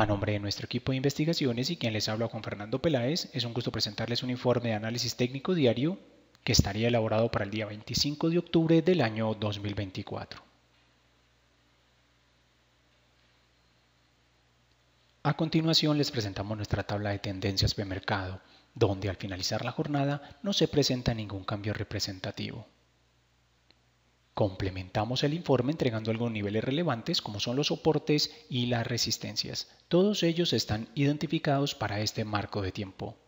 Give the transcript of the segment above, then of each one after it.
A nombre de nuestro equipo de investigaciones y quien les habla Juan Fernando Peláez, es un gusto presentarles un informe de análisis técnico diario que estaría elaborado para el día 25 de octubre del año 2024. A continuación les presentamos nuestra tabla de tendencias de mercado, donde al finalizar la jornada no se presenta ningún cambio representativo. Complementamos el informe entregando algunos niveles relevantes como son los soportes y las resistencias. Todos ellos están identificados para este marco de tiempo.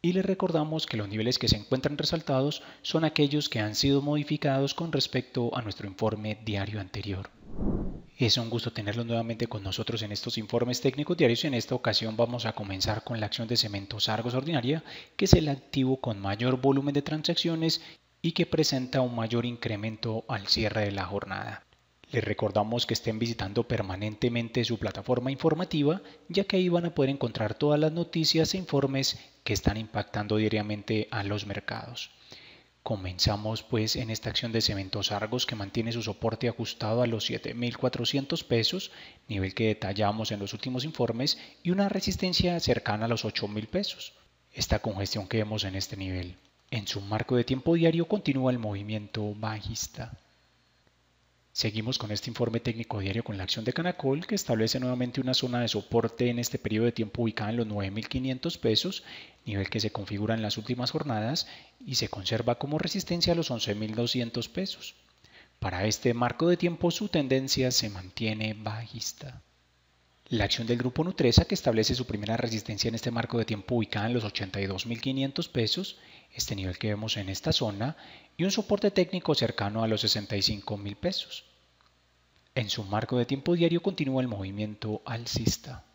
Y les recordamos que los niveles que se encuentran resaltados son aquellos que han sido modificados con respecto a nuestro informe diario anterior. Es un gusto tenerlos nuevamente con nosotros en estos informes técnicos diarios y en esta ocasión vamos a comenzar con la acción de cementos Argos Ordinaria, que es el activo con mayor volumen de transacciones y que presenta un mayor incremento al cierre de la jornada. Les recordamos que estén visitando permanentemente su plataforma informativa, ya que ahí van a poder encontrar todas las noticias e informes que están impactando diariamente a los mercados. Comenzamos pues en esta acción de Cementos Argos que mantiene su soporte ajustado a los 7.400 pesos, nivel que detallamos en los últimos informes, y una resistencia cercana a los 8.000 pesos. Esta congestión que vemos en este nivel en su marco de tiempo diario continúa el movimiento bajista. Seguimos con este informe técnico diario con la acción de Canacol que establece nuevamente una zona de soporte en este periodo de tiempo ubicada en los 9.500 pesos, nivel que se configura en las últimas jornadas y se conserva como resistencia a los 11.200 pesos. Para este marco de tiempo su tendencia se mantiene bajista. La acción del grupo Nutresa, que establece su primera resistencia en este marco de tiempo ubicada en los 82.500 pesos, este nivel que vemos en esta zona, y un soporte técnico cercano a los 65.000 pesos. En su marco de tiempo diario continúa el movimiento alcista.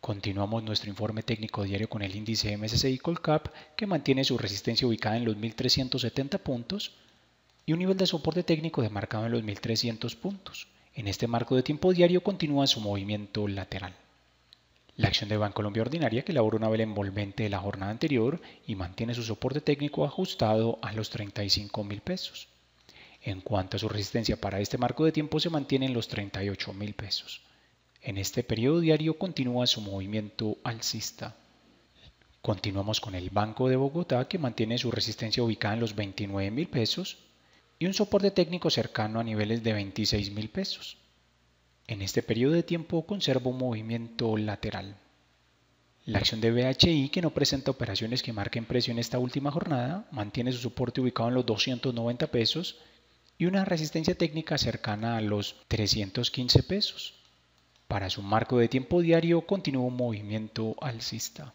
Continuamos nuestro informe técnico diario con el índice MSCI Colcap, que mantiene su resistencia ubicada en los 1.370 puntos y un nivel de soporte técnico demarcado en los 1.300 puntos. En este marco de tiempo diario continúa su movimiento lateral. La acción de Bancolombia Ordinaria que elabora una vela envolvente de la jornada anterior y mantiene su soporte técnico ajustado a los 35 mil pesos. En cuanto a su resistencia para este marco de tiempo se mantiene en los 38 mil pesos. En este periodo diario continúa su movimiento alcista. Continuamos con el Banco de Bogotá que mantiene su resistencia ubicada en los 29 mil pesos y un soporte técnico cercano a niveles de 26 mil pesos. En este periodo de tiempo conserva un movimiento lateral. La acción de BHI, que no presenta operaciones que marquen precio en esta última jornada, mantiene su soporte ubicado en los 290 pesos y una resistencia técnica cercana a los 315 pesos. Para su marco de tiempo diario continúa un movimiento alcista.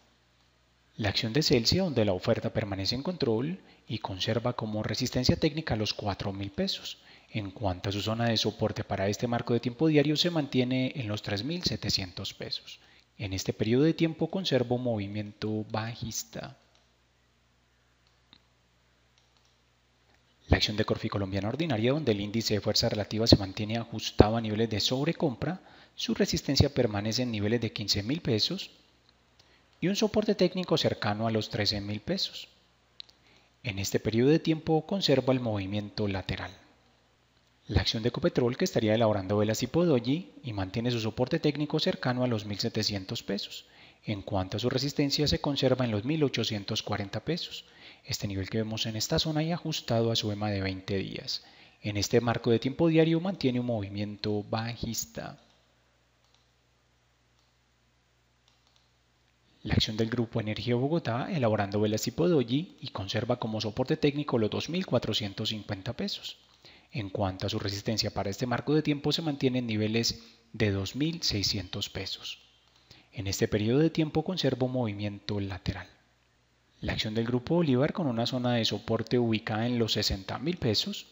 La acción de Celsius, donde la oferta permanece en control y conserva como resistencia técnica los 4.000 pesos, en cuanto a su zona de soporte para este marco de tiempo diario se mantiene en los 3.700 pesos. En este periodo de tiempo conservo movimiento bajista. La acción de Corfi Colombiana Ordinaria, donde el índice de fuerza relativa se mantiene ajustado a niveles de sobrecompra, su resistencia permanece en niveles de 15.000 pesos un soporte técnico cercano a los 13 mil pesos. En este periodo de tiempo conserva el movimiento lateral. La acción de Ecopetrol que estaría elaborando velas tipo doji y mantiene su soporte técnico cercano a los 1700 pesos. En cuanto a su resistencia se conserva en los 1840 pesos, este nivel que vemos en esta zona y ajustado a su EMA de 20 días. En este marco de tiempo diario mantiene un movimiento bajista. la acción del Grupo Energía Bogotá elaborando velas tipo doji y conserva como soporte técnico los 2.450 pesos. En cuanto a su resistencia para este marco de tiempo se mantiene en niveles de 2.600 pesos. En este periodo de tiempo conserva un movimiento lateral. La acción del Grupo Bolívar con una zona de soporte ubicada en los 60.000 pesos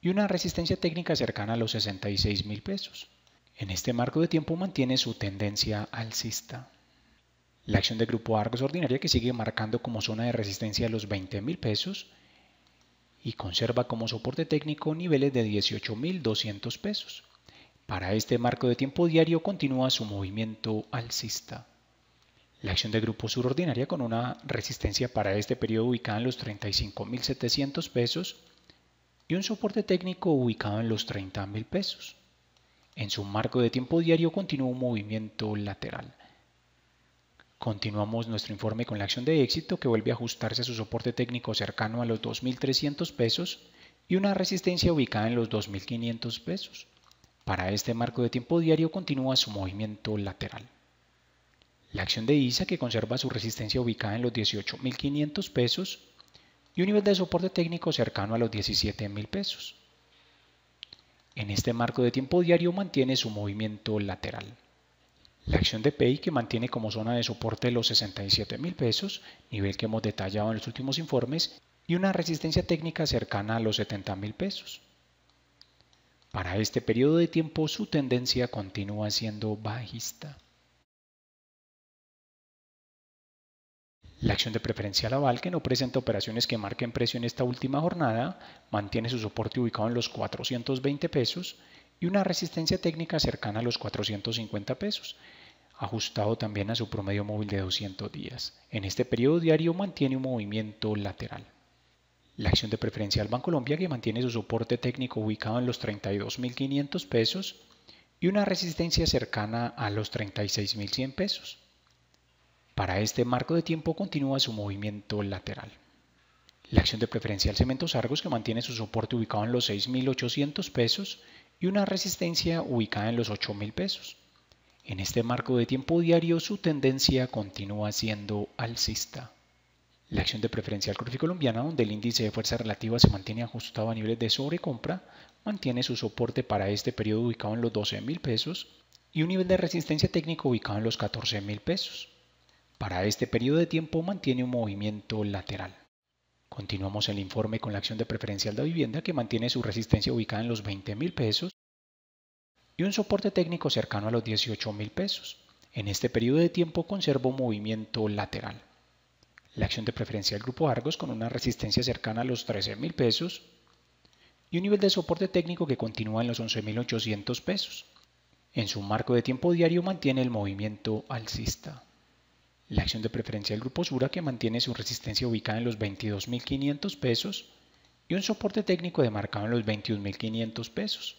y una resistencia técnica cercana a los 66.000 pesos. En este marco de tiempo mantiene su tendencia alcista. La acción de grupo Argos ordinaria que sigue marcando como zona de resistencia los 20 mil pesos y conserva como soporte técnico niveles de 18.200 pesos. Para este marco de tiempo diario continúa su movimiento alcista. La acción de grupo Sur ordinaria con una resistencia para este periodo ubicada en los 35.700 pesos y un soporte técnico ubicado en los 30.000 pesos. En su marco de tiempo diario continúa un movimiento lateral. Continuamos nuestro informe con la acción de éxito que vuelve a ajustarse a su soporte técnico cercano a los 2.300 pesos y una resistencia ubicada en los 2.500 pesos. Para este marco de tiempo diario continúa su movimiento lateral. La acción de ISA que conserva su resistencia ubicada en los 18.500 pesos y un nivel de soporte técnico cercano a los 17.000 pesos. En este marco de tiempo diario mantiene su movimiento lateral. La acción de PEI que mantiene como zona de soporte los 67 mil pesos, nivel que hemos detallado en los últimos informes, y una resistencia técnica cercana a los 70 mil pesos. Para este periodo de tiempo su tendencia continúa siendo bajista. La acción de Preferencia Laval que no presenta operaciones que marquen precio en esta última jornada mantiene su soporte ubicado en los 420 pesos y una resistencia técnica cercana a los 450 pesos, ajustado también a su promedio móvil de 200 días. En este periodo diario mantiene un movimiento lateral. La acción de preferencial Bancolombia que mantiene su soporte técnico ubicado en los 32.500 pesos y una resistencia cercana a los 36.100 pesos. Para este marco de tiempo continúa su movimiento lateral. La acción de preferencial Cementos Argos que mantiene su soporte ubicado en los 6.800 pesos y una resistencia ubicada en los 8.000 pesos. En este marco de tiempo diario su tendencia continúa siendo alcista. La acción de preferencia al cruce colombiana, donde el índice de fuerza relativa se mantiene ajustado a niveles de sobrecompra, mantiene su soporte para este periodo ubicado en los 12.000 pesos y un nivel de resistencia técnico ubicado en los 14.000 pesos. Para este periodo de tiempo mantiene un movimiento lateral. Continuamos el informe con la acción de preferencial de vivienda que mantiene su resistencia ubicada en los 20 mil pesos y un soporte técnico cercano a los 18.000 pesos. En este periodo de tiempo conservo movimiento lateral. La acción de preferencial Grupo Argos con una resistencia cercana a los 13.000 pesos y un nivel de soporte técnico que continúa en los 11.800 pesos. En su marco de tiempo diario mantiene el movimiento alcista. La acción de preferencia del grupo Sura que mantiene su resistencia ubicada en los 22.500 pesos y un soporte técnico demarcado en los 21.500 pesos.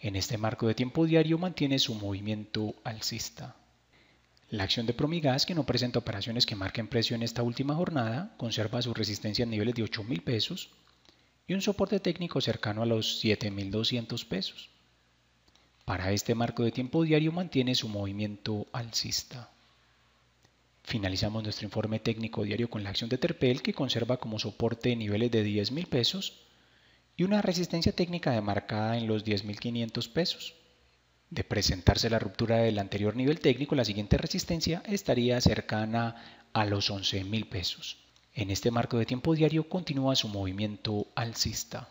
En este marco de tiempo diario mantiene su movimiento alcista. La acción de Promigas, que no presenta operaciones que marquen precio en esta última jornada, conserva su resistencia en niveles de 8.000 pesos y un soporte técnico cercano a los 7.200 pesos. Para este marco de tiempo diario mantiene su movimiento alcista. Finalizamos nuestro informe técnico diario con la acción de Terpel que conserva como soporte niveles de 10.000 pesos y una resistencia técnica demarcada en los 10.500 pesos. De presentarse la ruptura del anterior nivel técnico, la siguiente resistencia estaría cercana a los 11.000 pesos. En este marco de tiempo diario continúa su movimiento alcista.